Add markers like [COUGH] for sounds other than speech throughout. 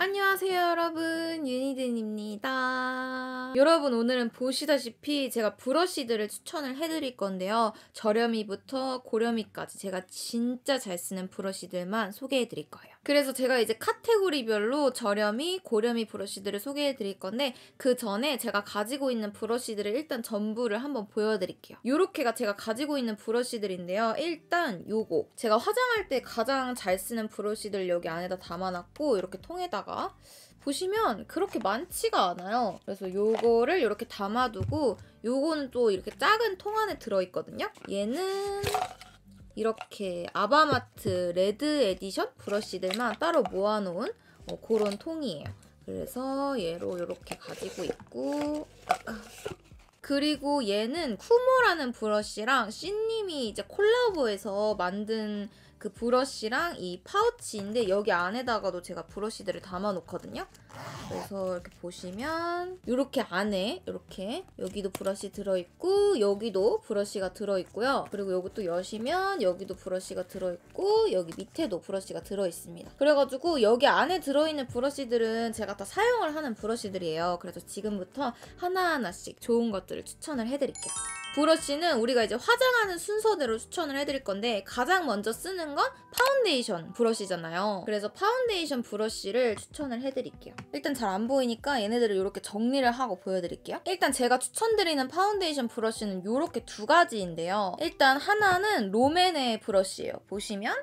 안녕하세요 여러분 유니든입니다 여러분 오늘은 보시다시피 제가 브러쉬들을 추천을 해드릴 건데요 저렴이부터 고렴이까지 제가 진짜 잘 쓰는 브러쉬들만 소개해드릴 거예요 그래서 제가 이제 카테고리별로 저렴이, 고렴이 브러쉬들을 소개해 드릴 건데 그 전에 제가 가지고 있는 브러쉬들을 일단 전부를 한번 보여드릴게요. 요렇게가 제가 가지고 있는 브러쉬들인데요. 일단 요거 제가 화장할 때 가장 잘 쓰는 브러쉬들 여기 안에다 담아놨고 이렇게 통에다가 보시면 그렇게 많지가 않아요. 그래서 요거를 이렇게 담아두고 요거는 또 이렇게 작은 통 안에 들어있거든요. 얘는 이렇게 아바마트 레드 에디션 브러쉬들만 따로 모아놓은 어, 그런 통이에요. 그래서 얘로 이렇게 가지고 있고 아, 아. 그리고 얘는 쿠모라는 브러쉬랑 신님이 이제 콜라보해서 만든 그 브러쉬랑 이 파우치인데 여기 안에다가도 제가 브러쉬들을 담아놓거든요. 그래서 이렇게 보시면 이렇게 안에 이렇게 여기도 브러쉬 들어있고 여기도 브러쉬가 들어있고요. 그리고 요것도 여시면 여기도 브러쉬가 들어있고 여기 밑에도 브러쉬가 들어있습니다. 그래가지고 여기 안에 들어있는 브러쉬들은 제가 다 사용을 하는 브러쉬들이에요. 그래서 지금부터 하나하나씩 좋은 것들을 추천을 해드릴게요. 브러쉬는 우리가 이제 화장하는 순서대로 추천을 해드릴 건데 가장 먼저 쓰는 건 파운데이션 브러쉬잖아요. 그래서 파운데이션 브러쉬를 추천을 해드릴게요. 일단 잘 안 보이니까 얘네들을 이렇게 정리를 하고 보여드릴게요. 일단 제가 추천드리는 파운데이션 브러쉬는 이렇게 두 가지인데요. 일단 하나는 롬앤의 브러쉬예요. 보시면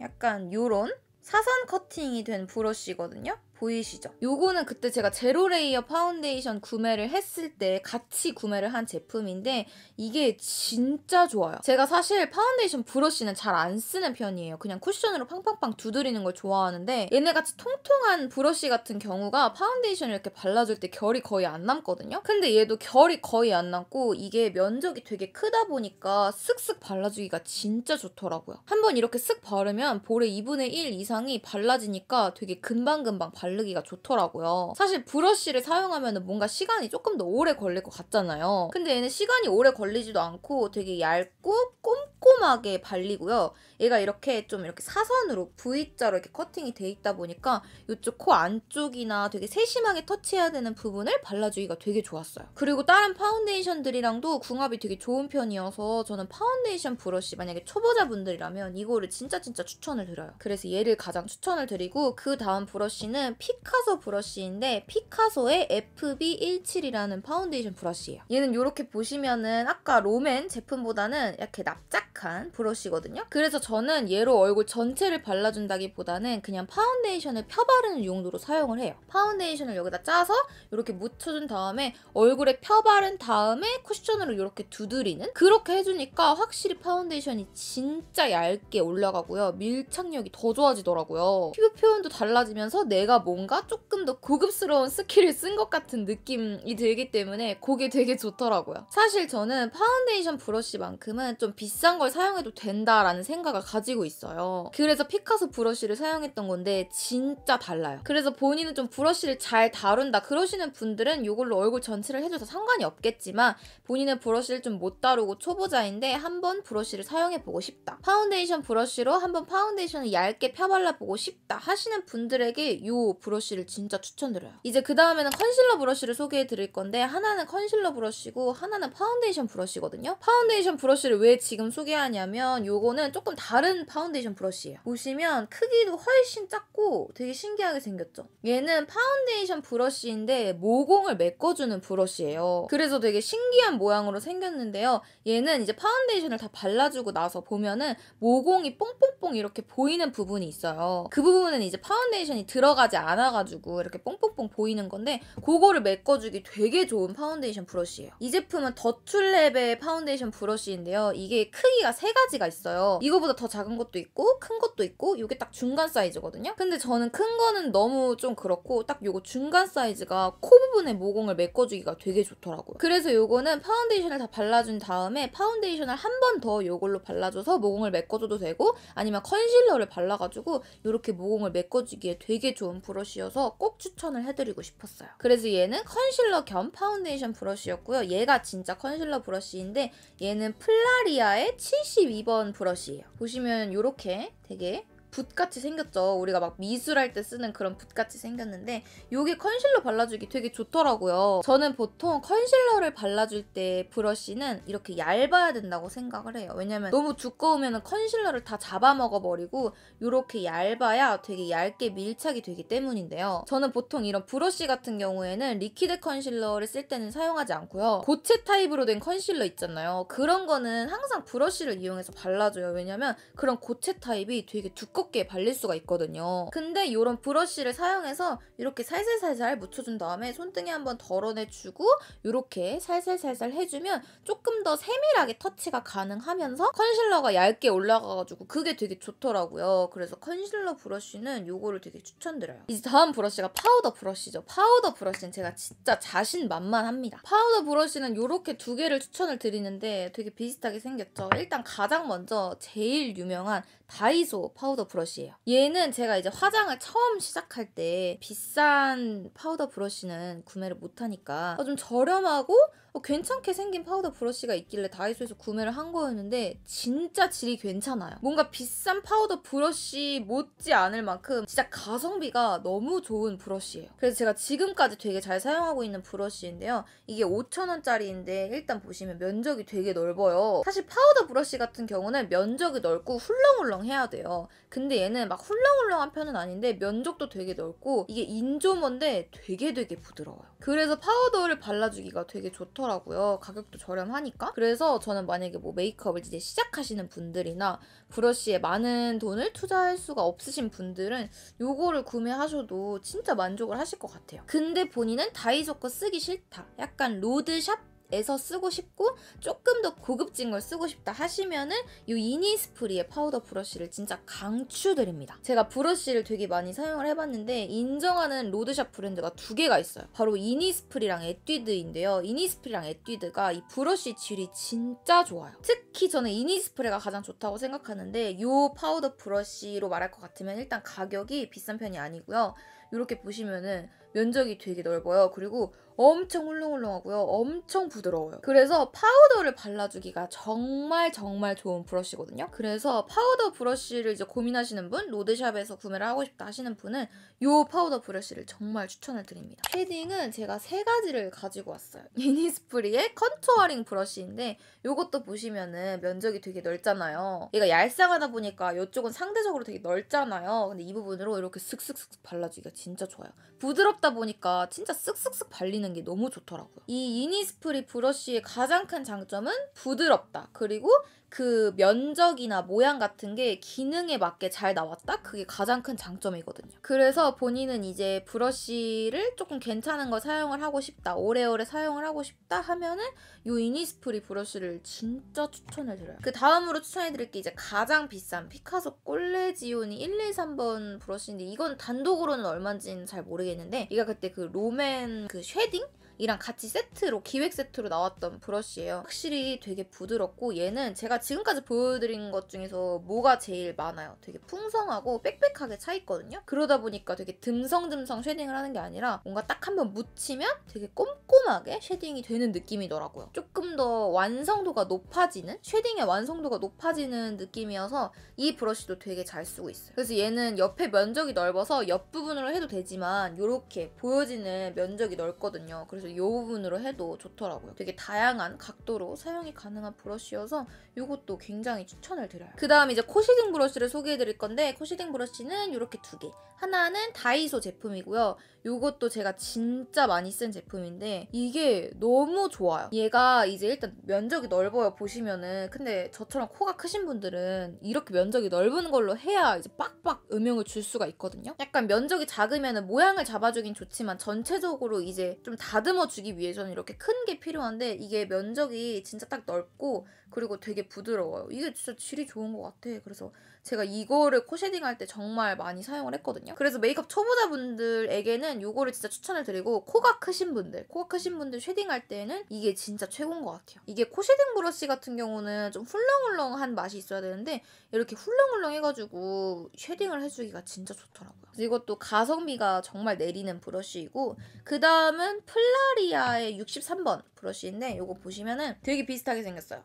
약간 요런 사선 커팅이 된 브러쉬거든요. 보이시죠? 요거는 그때 제가 제로 레이어 파운데이션 구매를 했을 때 같이 구매를 한 제품인데 이게 진짜 좋아요. 제가 사실 파운데이션 브러쉬는 잘 안 쓰는 편이에요. 그냥 쿠션으로 팡팡팡 두드리는 걸 좋아하는데 얘네같이 통통한 브러쉬 같은 경우가 파운데이션을 이렇게 발라줄 때 결이 거의 안 남거든요? 근데 얘도 결이 거의 안 남고 이게 면적이 되게 크다 보니까 쓱쓱 발라주기가 진짜 좋더라고요. 한번 이렇게 쓱 바르면 볼에 2분의 1 이상이 발라지니까 되게 금방금방 발라 바르기가 좋더라고요. 사실 브러쉬를 사용하면 뭔가 시간이 조금 더 오래 걸릴 것 같잖아요. 근데 얘는 시간이 오래 걸리지도 않고 되게 얇고 꼼꼼하게 발리고요. 얘가 이렇게 좀 이렇게 사선으로 V자로 이렇게 커팅이 돼 있다 보니까 이쪽 코 안쪽이나 되게 세심하게 터치해야 되는 부분을 발라주기가 되게 좋았어요. 그리고 다른 파운데이션들이랑도 궁합이 되게 좋은 편이어서 저는 파운데이션 브러쉬 만약에 초보자분들이라면 이거를 진짜 진짜 추천을 드려요. 그래서 얘를 가장 추천을 드리고 그 다음 브러쉬는 피카소 브러쉬인데 피카소의 FB17이라는 파운데이션 브러쉬예요. 얘는 이렇게 보시면은 아까 롬앤 제품보다는 이렇게 납작한 브러쉬거든요. 그래서 저는 얘로 얼굴 전체를 발라준다기보다는 그냥 파운데이션을 펴바르는 용도로 사용을 해요. 파운데이션을 여기다 짜서 이렇게 묻혀준 다음에 얼굴에 펴바른 다음에 쿠션으로 이렇게 두드리는 그렇게 해주니까 확실히 파운데이션이 진짜 얇게 올라가고요. 밀착력이 더 좋아지더라고요. 피부 표현도 달라지면서 내가 뭔가 조금 더 고급스러운 스킬을 쓴 것 같은 느낌이 들기 때문에 그게 되게 좋더라고요. 사실 저는 파운데이션 브러쉬만큼은 좀 비싼 걸 사용해도 된다라는 생각을 작가가 가지고 있어요. 그래서 피카소 브러쉬를 사용했던 건데 진짜 달라요. 그래서 본인은 좀 브러쉬를 잘 다룬다 그러시는 분들은 이걸로 얼굴 전체를 해줘서 상관이 없겠지만 본인은 브러쉬를 좀 못 다루고 초보자인데 한번 브러쉬를 사용해보고 싶다. 파운데이션 브러쉬로 한번 파운데이션을 얇게 펴발라보고 싶다 하시는 분들에게 이 브러쉬를 진짜 추천드려요. 이제 그 다음에는 컨실러 브러쉬를 소개해드릴 건데 하나는 컨실러 브러쉬고 하나는 파운데이션 브러쉬거든요. 파운데이션 브러쉬를 왜 지금 소개하냐면 요거는 조금 다 다른 파운데이션 브러쉬예요. 보시면 크기도 훨씬 작고 되게 신기하게 생겼죠. 얘는 파운데이션 브러쉬인데 모공을 메꿔주는 브러쉬예요. 그래서 되게 신기한 모양으로 생겼는데요. 얘는 이제 파운데이션을 다 발라주고 나서 보면은 모공이 뽕뽕뽕 이렇게 보이는 부분이 있어요. 그 부분은 이제 파운데이션이 들어가지 않아가지고 이렇게 뽕뽕뽕 보이는 건데 그거를 메꿔주기 되게 좋은 파운데이션 브러쉬예요. 이 제품은 더툴랩의 파운데이션 브러쉬인데요. 이게 크기가 세 가지가 있어요. 이거보다 더 작은 것도 있고 큰 것도 있고 이게 딱 중간 사이즈거든요. 근데 저는 큰 거는 너무 좀 그렇고 딱 요거 중간 사이즈가 코 부분에 모공을 메꿔주기가 되게 좋더라고요. 그래서 요거는 파운데이션을 다 발라준 다음에 파운데이션을 한 번 더 요걸로 발라줘서 모공을 메꿔줘도 되고 아니면 컨실러를 발라가지고 이렇게 모공을 메꿔주기에 되게 좋은 브러쉬여서 꼭 추천을 해드리고 싶었어요. 그래서 얘는 컨실러 겸 파운데이션 브러쉬였고요. 얘가 진짜 컨실러 브러쉬인데 얘는 플라리아의 72번 브러쉬예요. 보시면 이렇게 되게 붓같이 생겼죠. 우리가 막 미술할 때 쓰는 그런 붓같이 생겼는데 이게 컨실러 발라주기 되게 좋더라고요. 저는 보통 컨실러를 발라줄 때 브러쉬는 이렇게 얇아야 된다고 생각을 해요. 왜냐면 너무 두꺼우면 컨실러를 다 잡아먹어버리고 이렇게 얇아야 되게 얇게 밀착이 되기 때문인데요. 저는 보통 이런 브러쉬 같은 경우에는 리퀴드 컨실러를 쓸 때는 사용하지 않고요. 고체 타입으로 된 컨실러 있잖아요. 그런 거는 항상 브러쉬를 이용해서 발라줘요. 왜냐면 그런 고체 타입이 되게 두꺼워요. 두껍게 발릴 수가 있거든요. 근데 이런 브러쉬를 사용해서 이렇게 살살살살 묻혀준 다음에 손등에 한번 덜어내주고 이렇게 살살살살 해주면 조금 더 세밀하게 터치가 가능하면서 컨실러가 얇게 올라가가지고 그게 되게 좋더라고요. 그래서 컨실러 브러쉬는 이거를 되게 추천드려요. 이제 다음 브러쉬가 파우더 브러쉬죠. 파우더 브러쉬는 제가 진짜 자신만만합니다. 파우더 브러쉬는 이렇게 두 개를 추천을 드리는데 되게 비슷하게 생겼죠. 일단 가장 먼저 제일 유명한 다이소 파우더 브러쉬예요. 얘는 제가 이제 화장을 처음 시작할 때 비싼 파우더 브러쉬는 구매를 못하니까 어, 좀 저렴하고 어, 괜찮게 생긴 파우더 브러쉬가 있길래 다이소에서 구매를 한 거였는데 진짜 질이 괜찮아요. 뭔가 비싼 파우더 브러쉬 못지 않을 만큼 진짜 가성비가 너무 좋은 브러쉬예요. 그래서 제가 지금까지 되게 잘 사용하고 있는 브러쉬인데요. 이게 5,000원짜리인데 일단 보시면 면적이 되게 넓어요. 사실 파우더 브러쉬 같은 경우는 면적이 넓고 훌렁훌렁해야 돼요. 근데 얘는 막 훌렁훌렁한 편은 아닌데 면적도 되게 넓고 이게 인조먼데 되게 되게 부드러워요. 그래서 파우더를 발라주기가 되게 좋다 좋더라고요. 가격도 저렴하니까. 그래서 저는 만약에 뭐 메이크업을 이제 시작하시는 분들이나 브러쉬에 많은 돈을 투자할 수가 없으신 분들은 요거를 구매하셔도 진짜 만족을 하실 것 같아요. 근데 본인은 다이소거 쓰기 싫다. 약간 로드샵 에서 쓰고 싶고 조금 더 고급진 걸 쓰고 싶다 하시면은 이 이니스프리의 파우더 브러쉬를 진짜 강추드립니다. 제가 브러쉬를 되게 많이 사용을 해봤는데 인정하는 로드샵 브랜드가 두 개가 있어요. 바로 이니스프리랑 에뛰드인데요. 이니스프리랑 에뛰드가 이 브러쉬 질이 진짜 좋아요. 특히 저는 이니스프리가 가장 좋다고 생각하는데 이 파우더 브러쉬로 말할 것 같으면 일단 가격이 비싼 편이 아니고요. 이렇게 보시면은 면적이 되게 넓어요. 그리고 엄청 훌렁훌렁하고요. 엄청 부드러워요. 그래서 파우더를 발라주기가 정말 정말 좋은 브러쉬거든요. 그래서 파우더 브러쉬를 이제 고민하시는 분, 로드샵에서 구매를 하고 싶다 하시는 분은 이 파우더 브러쉬를 정말 추천을 드립니다. 쉐딩은 제가 세 가지를 가지고 왔어요. 이니스프리의 [LAUGHS] 컨투어링 브러쉬인데 이것도 보시면은 면적이 되게 넓잖아요. 얘가 얄쌍하다 보니까 이쪽은 상대적으로 되게 넓잖아요. 근데 이 부분으로 이렇게 슥슥슥 발라주기가 진짜 좋아요. 부드럽다 보니까 진짜 슥슥슥 발리는 바는게 너무 좋더라고요. 이 이니스프리 브러쉬의 가장 큰 장점은 부드럽다. 그리고 그 면적이나 모양 같은 게 기능에 맞게 잘 나왔다? 그게 가장 큰 장점이거든요. 그래서 본인은 이제 브러쉬를 조금 괜찮은 거 사용을 하고 싶다, 오래오래 사용을 하고 싶다 하면은 요 이니스프리 브러쉬를 진짜 추천을 드려요. 그 다음으로 추천해드릴 게 이제 가장 비싼 피카소 꼴레지오니 1, 2, 3번 브러쉬인데 이건 단독으로는 얼마인지는 잘 모르겠는데 얘가 그때 그 롬앤 그 쉐딩? 이랑 같이 세트로 기획 세트로 나왔던 브러쉬예요. 확실히 되게 부드럽고 얘는 제가 지금까지 보여드린 것 중에서 뭐가 제일 많아요. 되게 풍성하고 빽빽하게 차 있거든요. 그러다 보니까 되게 듬성듬성 쉐딩을 하는 게 아니라 뭔가 딱 한번 묻히면 되게 꼼꼼하게 쉐딩이 되는 느낌이더라고요. 조금 더 완성도가 높아지는 쉐딩의 완성도가 높아지는 느낌이어서 이 브러쉬도 되게 잘 쓰고 있어요. 그래서 얘는 옆에 면적이 넓어서 옆부분으로 해도 되지만 이렇게 보여지는 면적이 넓거든요. 그래서 저도 이 부분으로 해도 좋더라고요. 되게 다양한 각도로 사용이 가능한 브러쉬여서 이것도 굉장히 추천을 드려요. 그 다음 이제 코시딩 브러쉬를 소개해드릴 건데 코시딩 브러쉬는 이렇게 두 개. 하나는 다이소 제품이고요. 이것도 제가 진짜 많이 쓴 제품인데 이게 너무 좋아요. 얘가 이제 일단 면적이 넓어요. 보시면은 근데 저처럼 코가 크신 분들은 이렇게 면적이 넓은 걸로 해야 이제 빡빡 음영을 줄 수가 있거든요. 약간 면적이 작으면 모양을 잡아주긴 좋지만 전체적으로 이제 좀 다듬어 주기 위해서는 이렇게 큰 게 필요한데 이게 면적이 진짜 딱 넓고 그리고 되게 부드러워요. 이게 진짜 질이 좋은 것 같아. 그래서 제가 이거를 코쉐딩 할 때 정말 많이 사용을 했거든요. 그래서 메이크업 초보자분들에게는 이거를 진짜 추천을 드리고 코가 크신 분들, 코가 크신 분들 쉐딩할 때는 이게 진짜 최고인 것 같아요. 이게 코쉐딩 브러쉬 같은 경우는 좀 훌렁훌렁한 맛이 있어야 되는데 이렇게 훌렁훌렁 해가지고 쉐딩을 해주기가 진짜 좋더라고요. 이것도 가성비가 정말 내리는 브러쉬이고 그 다음은 플라리아의 63번 브러쉬인데 이거 보시면은 되게 비슷하게 생겼어요.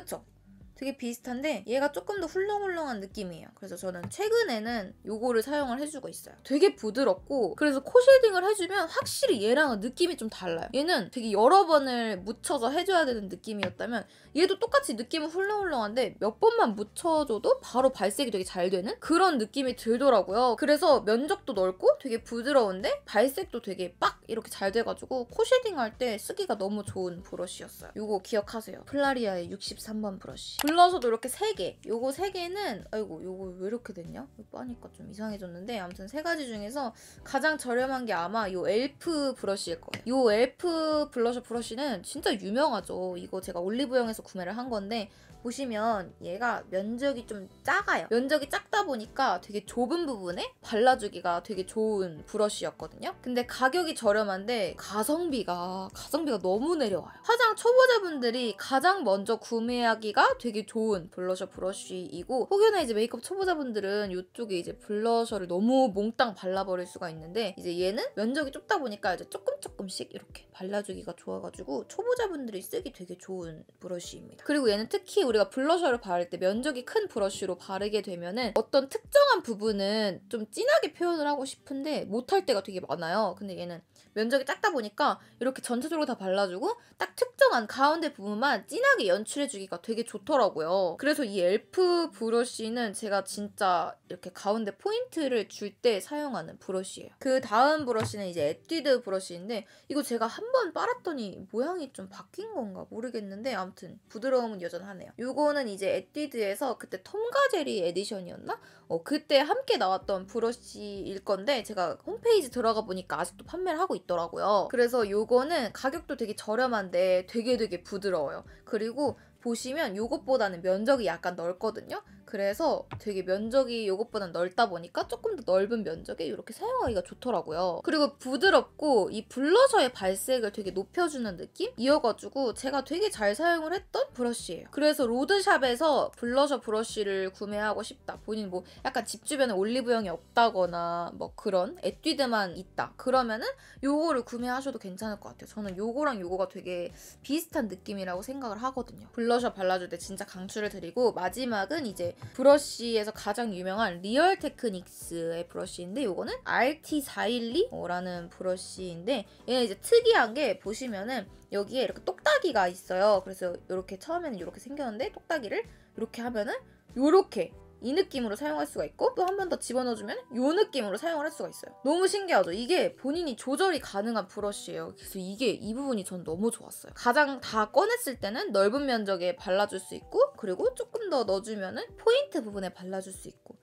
くっ 되게 비슷한데 얘가 조금 더 훌렁훌렁한 느낌이에요. 그래서 저는 최근에는 이거를 사용을 해주고 있어요. 되게 부드럽고 그래서 코 쉐딩을 해주면 확실히 얘랑은 느낌이 좀 달라요. 얘는 되게 여러 번을 묻혀서 해줘야 되는 느낌이었다면 얘도 똑같이 느낌은 훌렁훌렁한데 몇 번만 묻혀줘도 바로 발색이 되게 잘 되는 그런 느낌이 들더라고요. 그래서 면적도 넓고 되게 부드러운데 발색도 되게 빡 이렇게 잘 돼가지고 코 쉐딩 할때 쓰기가 너무 좋은 브러쉬였어요. 이거 기억하세요. 플라리아의 63번 브러쉬. 둘러서도 이렇게 세개 요거 세개는 아이고 요거 왜 이렇게 됐냐? 빠니까 좀 이상해졌는데 아무튼 세 가지 중에서 가장 저렴한 게 아마 요 엘프 브러쉬일 거예요 요 엘프 블러셔 브러쉬는 진짜 유명하죠 이거 제가 올리브영에서 구매를 한 건데 보시면 얘가 면적이 좀 작아요. 면적이 작다 보니까 되게 좁은 부분에 발라주기가 되게 좋은 브러쉬였거든요. 근데 가격이 저렴한데 가성비가 가성비가 너무 내려와요. 화장 초보자분들이 가장 먼저 구매하기가 되게 좋은 블러셔 브러쉬이고 혹여나 이제 메이크업 초보자분들은 이쪽에 이제 블러셔를 너무 몽땅 발라버릴 수가 있는데 이제 얘는 면적이 좁다 보니까 이제 조금 조금씩 이렇게 발라주기가 좋아가지고 초보자분들이 쓰기 되게 좋은 브러쉬입니다. 그리고 얘는 특히 우리 우리가 블러셔를 바를 때 면적이 큰 브러쉬로 바르게 되면은 어떤 특정한 부분은 좀 진하게 표현을 하고 싶은데 못할 때가 되게 많아요. 근데 얘는 면적이 작다 보니까 이렇게 전체적으로 다 발라주고 딱특 일정한 가운데 부분만 진하게 연출해주기가 되게 좋더라고요. 그래서 이 엘프 브러쉬는 제가 진짜 이렇게 가운데 포인트를 줄 때 사용하는 브러쉬예요. 그 다음 브러쉬는 이제 에뛰드 브러쉬인데 이거 제가 한 번 빨았더니 모양이 좀 바뀐 건가 모르겠는데 아무튼 부드러움은 여전하네요. 이거는 이제 에뛰드에서 그때 톰과제리 에디션이었나? 어, 그때 함께 나왔던 브러쉬일 건데 제가 홈페이지 들어가 보니까 아직도 판매를 하고 있더라고요. 그래서 이거는 가격도 되게 저렴한데 되게 되게 부드러워요. 그리고 보시면 이것보다는 면적이 약간 넓거든요. 그래서 되게 면적이 이것보다 넓다 보니까 조금 더 넓은 면적에 이렇게 사용하기가 좋더라고요. 그리고 부드럽고 이 블러셔의 발색을 되게 높여주는 느낌? 이어가지고 제가 되게 잘 사용을 했던 브러쉬예요. 그래서 로드샵에서 블러셔 브러쉬를 구매하고 싶다. 본인 뭐 약간 집 주변에 올리브영이 없다거나 뭐 그런 에뛰드만 있다. 그러면은 요거를 구매하셔도 괜찮을 것 같아요. 저는 요거랑 요거가 되게 비슷한 느낌이라고 생각을 하거든요. 블러셔 발라줄 때 진짜 강추를 드리고 마지막은 이제 브러쉬에서 가장 유명한 리얼 테크닉스의 브러쉬인데 이거는 RT412라는 브러쉬인데 얘는 이제 특이한 게 보시면은 여기에 이렇게 똑딱이가 있어요. 그래서 이렇게 처음에는 이렇게 생겼는데 똑딱이를 이렇게 하면은 이렇게 이 느낌으로 사용할 수가 있고 또 한 번 더 집어넣어주면 이 느낌으로 사용을 할 수가 있어요. 너무 신기하죠? 이게 본인이 조절이 가능한 브러쉬예요. 그래서 이게 이 부분이 전 너무 좋았어요. 가장 다 꺼냈을 때는 넓은 면적에 발라줄 수 있고 그리고 조금 더 넣어주면 포인트 부분에 발라줄 수 있고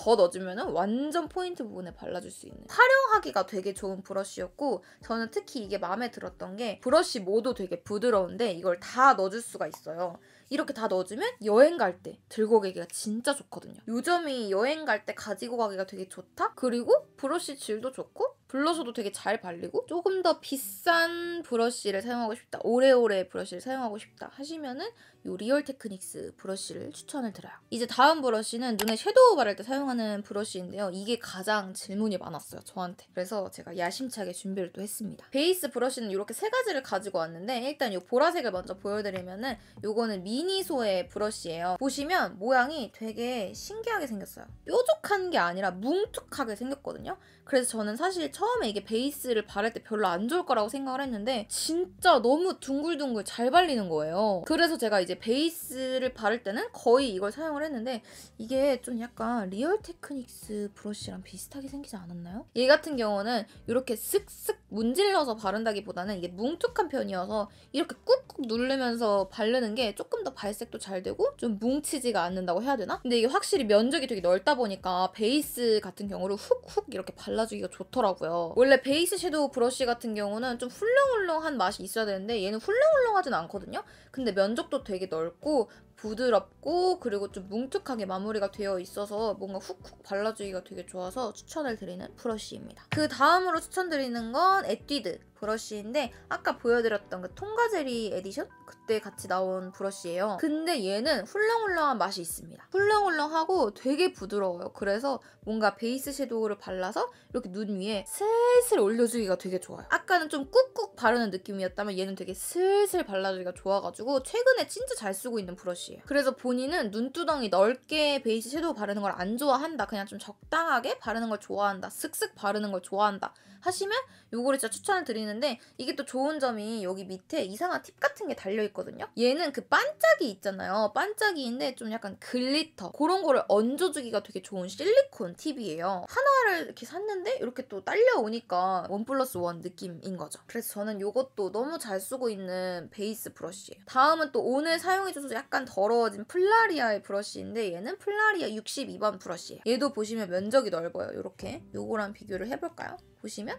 더 넣어주면 완전 포인트 부분에 발라줄 수 있는 활용하기가 되게 좋은 브러쉬였고 저는 특히 이게 마음에 들었던 게 브러쉬 모두 되게 부드러운데 이걸 다 넣어줄 수가 있어요. 이렇게 다 넣어주면 여행 갈 때 들고 가기가 진짜 좋거든요. 요점이 여행 갈 때 가지고 가기가 되게 좋다? 그리고 브러쉬 질도 좋고 블러셔도 되게 잘 발리고 조금 더 비싼 브러쉬를 사용하고 싶다 오래오래 브러쉬를 사용하고 싶다 하시면은 요 리얼 테크닉스 브러쉬를 추천을 드려요 이제 다음 브러쉬는 눈에 섀도우 바를 때 사용하는 브러쉬인데요 이게 가장 질문이 많았어요 저한테 그래서 제가 야심차게 준비를 또 했습니다 베이스 브러쉬는 이렇게 세 가지를 가지고 왔는데 일단 요 보라색을 먼저 보여드리면은 요거는 미니소의 브러쉬예요 보시면 모양이 되게 신기하게 생겼어요 뾰족한 게 아니라 뭉툭하게 생겼거든요 그래서 저는 사실 처음에 이게 베이스를 바를 때 별로 안 좋을 거라고 생각을 했는데 진짜 너무 둥글둥글 잘 발리는 거예요. 그래서 제가 이제 베이스를 바를 때는 거의 이걸 사용을 했는데 이게 좀 약간 리얼 테크닉스 브러쉬랑 비슷하게 생기지 않았나요? 얘 같은 경우는 이렇게 슥슥 문질러서 바른다기보다는 이게 뭉툭한 편이어서 이렇게 꾹꾹 누르면서 바르는 게 조금 더 발색도 잘 되고 좀 뭉치지가 않는다고 해야 되나? 근데 이게 확실히 면적이 되게 넓다 보니까 베이스 같은 경우를 훅훅 이렇게 발라주기가 좋더라고요. 있더라고요. 원래 베이스 섀도우 브러쉬 같은 경우는 좀 훌렁훌렁한 맛이 있어야 되는데 얘는 훌렁훌렁하진 않거든요. 근데 면적도 되게 넓고 부드럽고 그리고 좀 뭉툭하게 마무리가 되어 있어서 뭔가 훅훅 발라주기가 되게 좋아서 추천을 드리는 브러쉬입니다. 그 다음으로 추천드리는 건 에뛰드 브러쉬인데 아까 보여드렸던 그통가제리 에디션? 그때 같이 나온 브러쉬예요. 근데 얘는 훌렁훌렁한 맛이 있습니다. 훌렁훌렁하고 되게 부드러워요. 그래서 뭔가 베이스 섀도우를 발라서 이렇게 눈 위에 슬슬 올려주기가 되게 좋아요. 아까는 좀 꾹꾹 바르는 느낌이었다면 얘는 되게 슬슬 발라주기가 좋아가지고 최근에 진짜 잘 쓰고 있는 브러쉬예요. 그래서 본인은 눈두덩이 넓게 베이스 섀도우 바르는 걸 안 좋아한다. 그냥 좀 적당하게 바르는 걸 좋아한다. 슥슥 바르는 걸 좋아한다. 하시면 요거를 진짜 추천을 드리는 보이는데 이게 또 좋은 점이 여기 밑에 이상한 팁 같은 게 달려있거든요. 얘는 그 반짝이 있잖아요. 반짝이인데 좀 약간 글리터 그런 거를 얹어주기가 되게 좋은 실리콘 팁이에요. 하나를 이렇게 샀는데 이렇게 또 딸려오니까 원 플러스 원 느낌인 거죠. 그래서 저는 이것도 너무 잘 쓰고 있는 베이스 브러쉬예요. 다음은 또 오늘 사용해줘서 약간 더러워진 플라리아의 브러쉬인데 얘는 플라리아 62번 브러쉬예요. 얘도 보시면 면적이 넓어요. 이렇게 요거랑 비교를 해볼까요? 보시면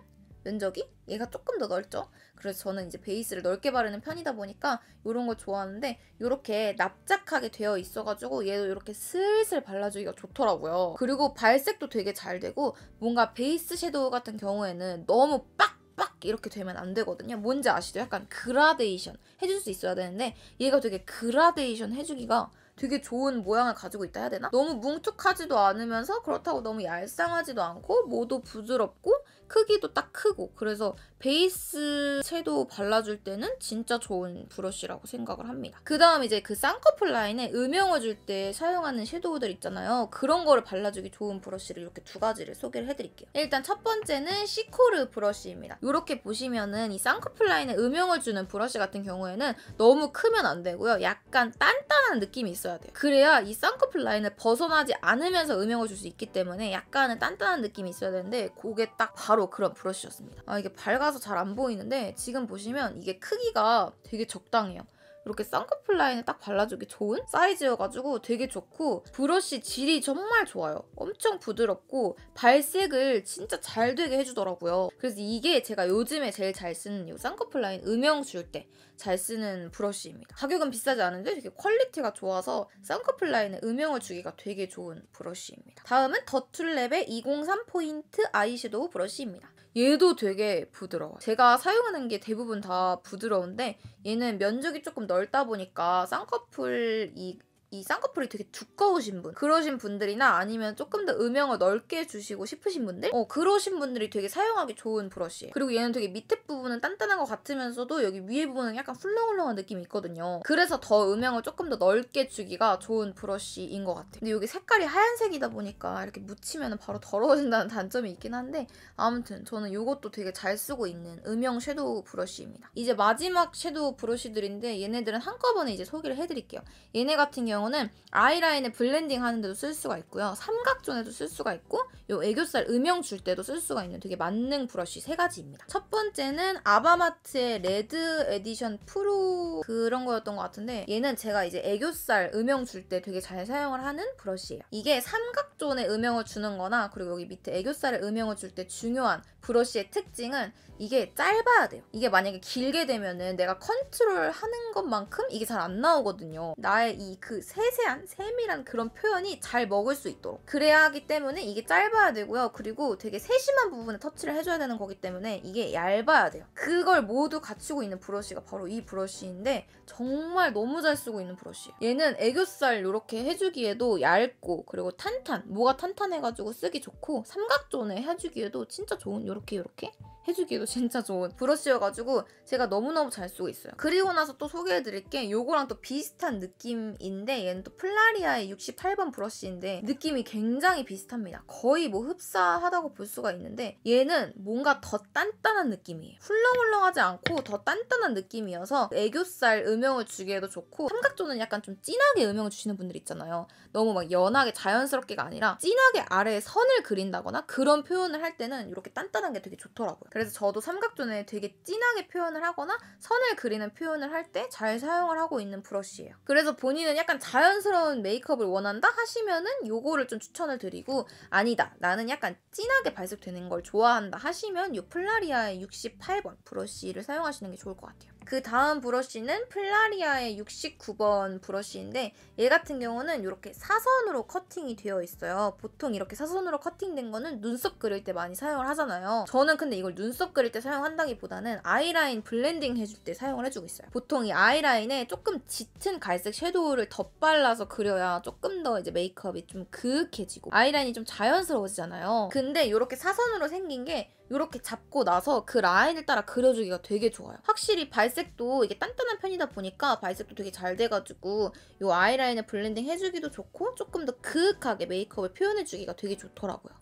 면적이 얘가 조금 더 넓죠. 그래서 저는 이제 베이스를 넓게 바르는 편이다 보니까 이런 걸 좋아하는데 이렇게 납작하게 되어 있어가지고 얘도 이렇게 슬슬 발라주기가 좋더라고요. 그리고 발색도 되게 잘 되고 뭔가 베이스 섀도우 같은 경우에는 너무 빡빡 이렇게 되면 안 되거든요. 뭔지 아시죠? 약간 그라데이션 해줄 수 있어야 되는데 얘가 되게 그라데이션 해주기가 되게 좋은 모양을 가지고 있다 해야 되나? 너무 뭉툭하지도 않으면서 그렇다고 너무 얄쌍하지도 않고 모도 부드럽고 크기도 딱 크고 그래서 베이스 섀도우 발라줄 때는 진짜 좋은 브러쉬라고 생각을 합니다. 그 다음 이제 그 쌍꺼풀 라인에 음영을 줄 때 사용하는 섀도우들 있잖아요. 그런 거를 발라주기 좋은 브러쉬를 이렇게 두 가지를 소개를 해드릴게요. 일단 첫 번째는 시코르 브러쉬입니다. 이렇게 보시면은 이 쌍꺼풀 라인에 음영을 주는 브러쉬 같은 경우에는 너무 크면 안 되고요. 약간 단단한 느낌이 있어야 돼요. 그래야 이 쌍꺼풀 라인을 벗어나지 않으면서 음영을 줄 수 있기 때문에 약간은 단단한 느낌이 있어야 되는데 그게 딱 바로 그런 브러쉬였습니다. 아 이게 밝아 작아서 잘안 보이는데 지금 보시면 이게 크기가 되게 적당해요. 이렇게 쌍꺼풀 라인에 딱 발라주기 좋은 사이즈여가지고 되게 좋고 브러쉬 질이 정말 좋아요. 엄청 부드럽고 발색을 진짜 잘 되게 해주더라고요. 그래서 이게 제가 요즘에 제일 잘 쓰는 이 쌍꺼풀 라인 음영 줄 때 잘 쓰는 브러쉬입니다. 가격은 비싸지 않은데 되게 퀄리티가 좋아서 쌍꺼풀 라인에 음영을 주기가 되게 좋은 브러쉬입니다. 다음은 더툴랩의 203 포인트 아이섀도우 브러쉬입니다. 얘도 되게 부드러워요. 제가 사용하는 게 대부분 다 부드러운데 얘는 면적이 조금 넓다 보니까 쌍꺼풀 이이 쌍꺼풀이 되게 두꺼우신 분 그러신 분들이나 아니면 조금 더 음영을 넓게 주시고 싶으신 분들 어 그러신 분들이 되게 사용하기 좋은 브러쉬예요 그리고 얘는 되게 밑에 부분은 단단한 것 같으면서도 여기 위에 부분은 약간 훌렁훌렁한 느낌이 있거든요 그래서 더 음영을 조금 더 넓게 주기가 좋은 브러쉬인 것 같아요 근데 여기 색깔이 하얀색이다 보니까 이렇게 묻히면 바로 더러워진다는 [LAUGHS] 단점이 있긴 한데 아무튼 저는 이것도 되게 잘 쓰고 있는 음영 섀도우 브러쉬입니다 이제 마지막 섀도우 브러쉬들인데 얘네들은 한꺼번에 이제 소개를 해드릴게요 얘네 같은 경우 경우는 아이라인에 블렌딩 하는데도 쓸 수가 있고요. 삼각존에도 쓸 수가 있고 요 애교살 음영 줄 때도 쓸 수가 있는 되게 만능 브러쉬 세 가지입니다. 첫 번째는 아바마트의 레드 에디션 프로 그런 거였던 것 같은데 얘는 제가 이제 애교살 음영 줄 때 되게 잘 사용을 하는 브러쉬예요. 이게 삼각존에 음영을 주는 거나 그리고 여기 밑에 애교살에 음영을 줄 때 중요한 브러쉬의 특징은 이게 짧아야 돼요. 이게 만약에 길게 되면은 내가 컨트롤하는 것만큼 이게 잘 안 나오거든요. 나의 이 그 세세한 세밀한 그런 표현이 잘 먹을 수 있도록 그래야 하기 때문에 이게 짧아야 되고요. 그리고 되게 세심한 부분에 터치를 해줘야 되는 거기 때문에 이게 얇아야 돼요. 그걸 모두 갖추고 있는 브러쉬가 바로 이 브러쉬인데 정말 너무 잘 쓰고 있는 브러쉬예요. 얘는 애교살 이렇게 해주기에도 얇고 그리고 탄탄, 뭐가 탄탄해가지고 쓰기 좋고 삼각존에 해주기에도 진짜 좋은 요렇게 요렇게 해주기도 진짜 좋은 브러쉬여가지고 제가 너무너무 잘 쓰고 있어요. 그리고 나서 또 소개해드릴 게 요거랑 또 비슷한 느낌인데 얘는 또 플라리아의 68번 브러쉬인데 느낌이 굉장히 비슷합니다. 거의 뭐 흡사하다고 볼 수가 있는데 얘는 뭔가 더 단단한 느낌이에요. 훌렁훌렁하지 않고 더 단단한 느낌이어서 애교살 음영을 주기에도 좋고 삼각존은 약간 좀 진하게 음영을 주시는 분들 있잖아요. 너무 막 연하게 자연스럽게가 아니라 진하게 아래에 선을 그린다거나 그런 표현을 할 때는 이렇게 단단한 게 되게 좋더라고요. 그래서 저도 삼각존에 되게 진하게 표현을 하거나 선을 그리는 표현을 할 때 잘 사용을 하고 있는 브러쉬예요. 그래서 본인은 약간 자연스러운 메이크업을 원한다 하시면은 요거를 좀 추천을 드리고 아니다 나는 약간 진하게 발색되는 걸 좋아한다 하시면 요 플라리아의 68번 브러쉬를 사용하시는 게 좋을 것 같아요. 그 다음 브러쉬는 플라리아의 69번 브러쉬인데 얘 같은 경우는 이렇게 사선으로 커팅이 되어 있어요. 보통 이렇게 사선으로 커팅된 거는 눈썹 그릴 때 많이 사용을 하잖아요. 저는 근데 이걸 눈썹 그릴 때 사용한다기보다는 아이라인 블렌딩 해줄 때 사용을 해주고 있어요. 보통 이 아이라인에 조금 짙은 갈색 섀도우를 덧발라서 그려야 조금 더 이제 메이크업이 좀 그윽해지고 아이라인이 좀 자연스러워지잖아요. 근데 이렇게 사선으로 생긴 게 이렇게 잡고 나서 그 라인을 따라 그려주기가 되게 좋아요. 확실히 발색도 이게 단단한 편이다 보니까 발색도 되게 잘 돼가지고 이 아이라인을 블렌딩 해주기도 좋고 조금 더 그윽하게 메이크업을 표현해주기가 되게 좋더라고요.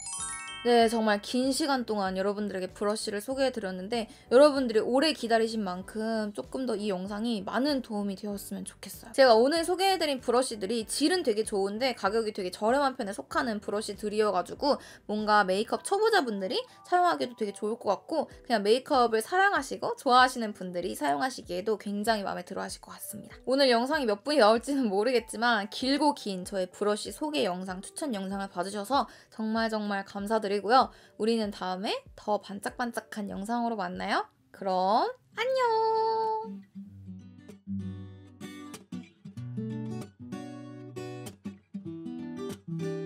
네, 정말 긴 시간 동안 여러분들에게 브러쉬를 소개해드렸는데 여러분들이 오래 기다리신 만큼 조금 더 이 영상이 많은 도움이 되었으면 좋겠어요. 제가 오늘 소개해드린 브러쉬들이 질은 되게 좋은데 가격이 되게 저렴한 편에 속하는 브러쉬들이어가지고 뭔가 메이크업 초보자분들이 사용하기도 되게 좋을 것 같고 그냥 메이크업을 사랑하시고 좋아하시는 분들이 사용하시기에도 굉장히 마음에 들어 하실 것 같습니다. 오늘 영상이 몇 분이 나올지는 모르겠지만 길고 긴 저의 브러쉬 소개 영상, 추천 영상을 봐주셔서 정말 정말 감사드립니다 그리고요, 우리는 다음에 더 반짝반짝한 영상으로 만나요. 그럼 안녕!